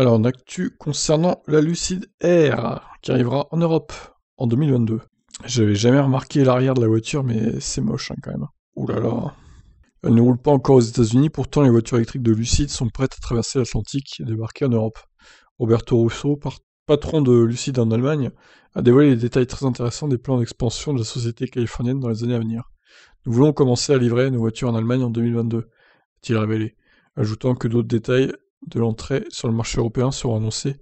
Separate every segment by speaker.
Speaker 1: Alors, actu concernant la Lucid Air, qui arrivera en Europe en 2022. J'avais jamais remarqué l'arrière de la voiture, mais c'est moche hein, quand même. Ouh là là. Elle ne roule pas encore aux États-Unis, pourtant les voitures électriques de Lucid sont prêtes à traverser l'Atlantique et débarquer en Europe. Roberto Russo, patron de Lucid en Allemagne, a dévoilé des détails très intéressants des plans d'expansion de la société californienne dans les années à venir. Nous voulons commencer à livrer nos voitures en Allemagne en 2022, a-t-il révélé, ajoutant que d'autres détails de l'entrée sur le marché européen sera annoncées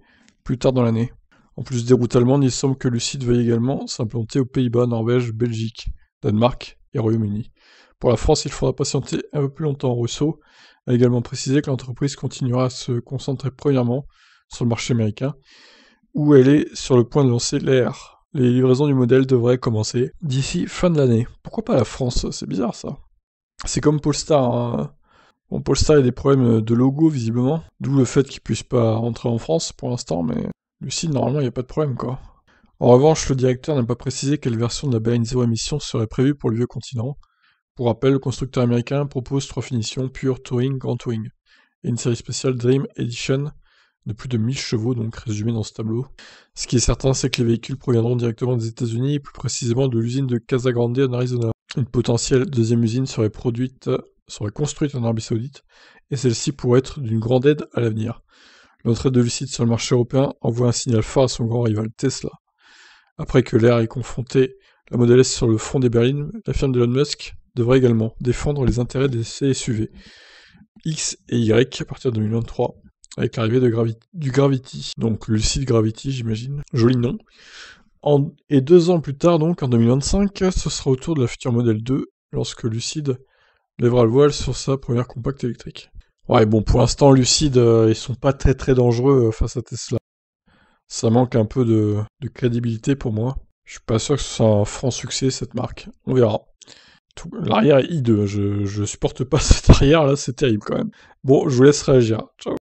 Speaker 1: plus tard dans l'année. En plus des routes allemandes, il semble que Lucid veuille également s'implanter aux Pays-Bas, Norvège, Belgique, Danemark et Royaume-Uni. Pour la France, il faudra patienter un peu plus longtemps. Rousseau a également précisé que l'entreprise continuera à se concentrer premièrement sur le marché américain, où elle est sur le point de lancer l'air. Les livraisons du modèle devraient commencer d'ici fin de l'année. Pourquoi pas la France C'est bizarre ça. C'est comme Polestar. Hein. Bon, Paul Star a des problèmes euh, de logo, visiblement. D'où le fait qu'il puisse pas rentrer en France pour l'instant, mais Lucille, normalement, il n'y a pas de problème, quoi. En revanche, le directeur n'a pas précisé quelle version de la baleine zéro émission serait prévue pour le vieux continent. Pour rappel, le constructeur américain propose trois finitions, Pure, Touring, Grand Touring, et une série spéciale Dream Edition de plus de 1000 chevaux, donc résumé dans ce tableau. Ce qui est certain, c'est que les véhicules proviendront directement des États-Unis, plus précisément de l'usine de Casa Grande en Arizona. Une potentielle deuxième usine serait produite, euh, serait construite en Arabie Saoudite, et celle-ci pourrait être d'une grande aide à l'avenir. L'entrée de Lucid sur le marché européen envoie un signal fort à son grand rival Tesla. Après que l'air ait confronté la Model S sur le front des berlines, la firme d'Elon Musk devrait également défendre les intérêts des CSUV X et Y à partir de 2023, avec l'arrivée du Gravity. Donc Lucide Gravity, j'imagine. Joli nom et deux ans plus tard, donc en 2025, ce sera au tour de la future modèle 2 lorsque Lucide lèvera le voile sur sa première compacte électrique. Ouais, bon, pour l'instant, Lucide, euh, ils sont pas très très dangereux euh, face à Tesla. Ça manque un peu de, crédibilité pour moi. Je suis pas sûr que ce soit un franc succès cette marque. On verra. L'arrière est hideux. Je, je supporte pas cette arrière là, c'est terrible quand même. Bon, je vous laisse réagir. Ciao.